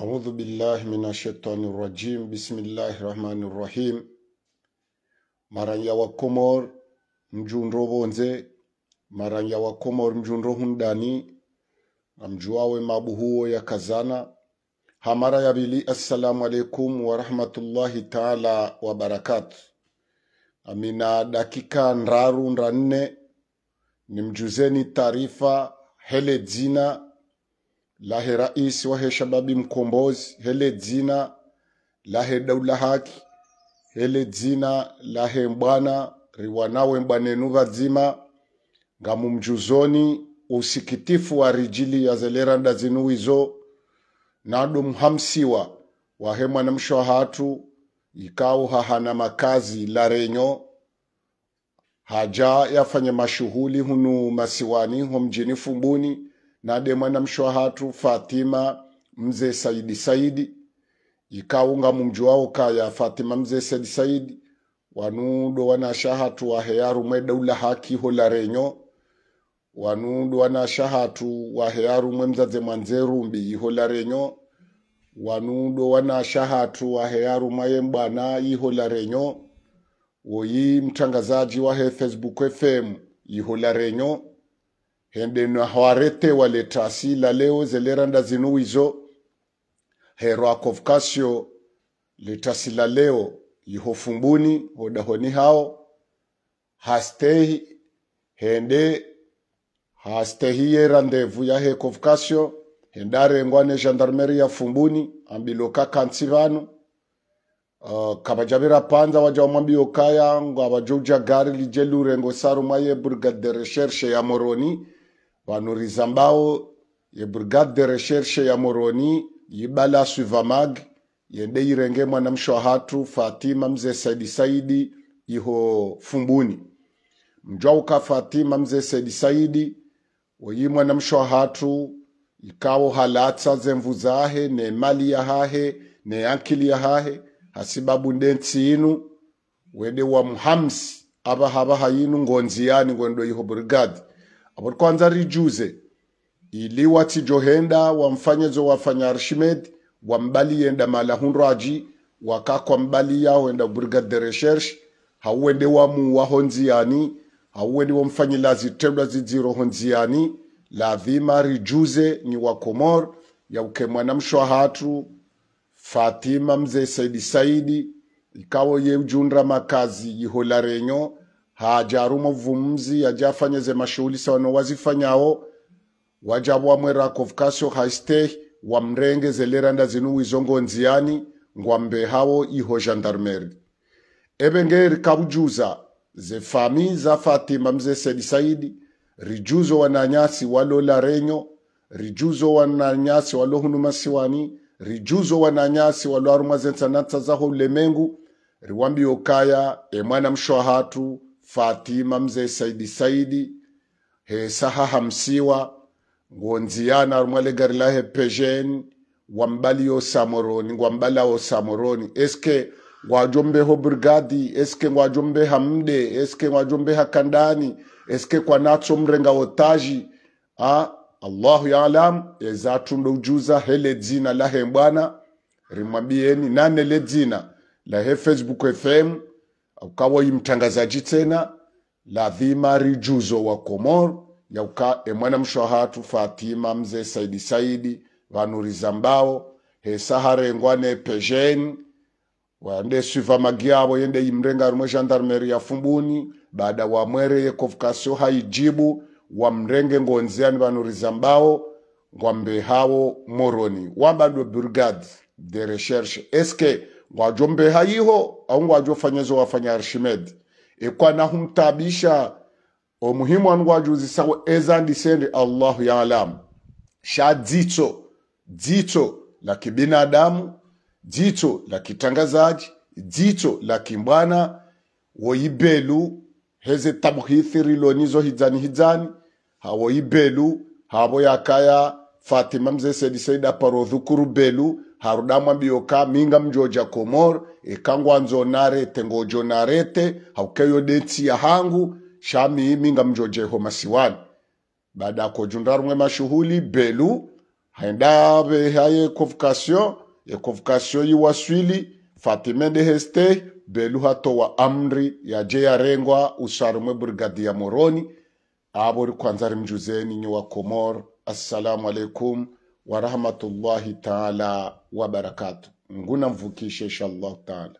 أعوذ بالله من الشيطان الرجيم بسم الله الرحمن الرحيم maranya wa komor mjunro bonze maranya wa komor mjunro hundani na mjuawe mabuhuo ya kazana hamara ya bili assalamu alaikum warahmatullahi taala wabarakatu amina dakika nraru nra nne nimjuzeni taarifa hele jina lahe raisi wahe shababi mkombozi hele dzina lahe daula haki hele dzina lahe mbwana riwanawe mbwanenu vadzima ngamumjuzoni usikitifu wa rijili yazeleranda dzinu wizo nadu mhamsiwa wahe mwanamsho hatu ikau hahana makazi larenyo haja yafanya mashughuli hunu masiwani ho mjini fumbuni nade hatu Fatima mzee Saidi Saidi ikaunga mumji wao kaya Fatima mzee Saidi Saidi wanudo hearu waheyaru mwedaula haki holarenyo wanudu wanashahatu waheyaru mwe mzadze mwanzerumbi iholarenyo wanudo wanashahatu waheyaru mwaye mbwana renyo woyi mtangazaji he facebook fm renyo hende na hwarete wale tasila leo zeleranda zinuwizo hero akovkasio litasila leo yihofumbuni hodahoni hao hastehi hende randevu ya yahe kovkasio hendarengwa ne gendarmeri ya fumbuni ambiloka kansi vanu Uh, kabajabira panza wajawamwambiokaya ngwa abajuja gari lije lurengo saruma maye brigade de recherche ya moroni vanhuriza mbao brigade de recherche ya moroni yibala swivamag yende irenge mwana mshwahatu fatima mze saidi saidi iho fumbuni mjwauka fatima mze saidi saidi oyi mwana mshwahatu ikawo halatsa zemvu zahe ne mali ya hahe ne ankili ya hahe hasibabu ndentsi inu wede wa muhamsi ava hava hayinu ngonzi yani ngwendo iho brigade abo kwanza rijuze ili watijohenda wamfanyezo wafanya arshimedi wambaliyenda mala hunraji mbali yao hoenda brigade de recherche hauwende wamuwa honziani hauwende wamfanyila zitendwa zidziro honziani lazima rijuze ni wakomor uke mwana mshwahatu fatima mzee saidi saidi ikawo ujundra makazi yihola renyo hajaruma obuvumuzi yajafanyeze mashughuli sawano wazifanyawo wajabu wamwerako vukaso haiste wa mrenge nda zinu wizongo nziani ngwambe hao iho gendarmeri ebengeri kabujuza fami za fatima mze sedi saidi rijuzo wananyasi walo la renyo rijuzo wananyasi walohunuma siwani rijuzo wananyasi waloaruma zentsanatsa zaho ulemengu riwambi okaya emwana mshwahatu Fatima mzee Saidi Saidi he saha hamsiwa ngonziana arumwale gari lahe pejen wambali yo samoroni ngwambala wo samoroni eske ngwajombe ho brigadi eske ngwajombe hamde eske ngwajombe hakandani eske kwa mrenga otaji a allahu yalam ezatundo ujuza hele dzina lahe mbwana rimwabieni nane le dzina lahe facebook fm aukawoyi mtangazaji tena ladhima rijuzo wa Komor yauka emwana mshwahatu Fatima mze Saidi Saidi vanuriza mbao hesaharengwa ne pejen wande suiva magi yende imrenga rumwe gendarmeri ya fumbuni baada wa mwere ye haijibu wamrenge ngonziani vanuriza mbao ngwambe hawo moroni wambando brigade de recherche eske ngwajombe haiho au ngwajofanyezo wafanya an wajo omuhimu anugwajuzisawo ezandisende allahu yaalamu sha dzitso dzito la kibinadamu dzito la kitangazaji dzito la kimbwana woibelu heze tabhithiri lonizo hidzani hidzani hawoibelu habo yakaya fatima mzesedi seida parothu belu harudamwa bioka minga mjoja komor ekangwanzo narete ngojo narete haukeyo detsi ya hangu shami minga mjoje homasiwani baada ya kojunda rumwe mashuhuli belu haenda haye convocation e convocation yiwaswili fatima de heste belu hatowa amri ya yaje yarengwa usharumwe brigadi ya moroni abo ri kwanza rimjuzeni nyi wa komoro assalamu alaikum warahmatullahi taala wabarakatu, ngunamvukisha inshallah taala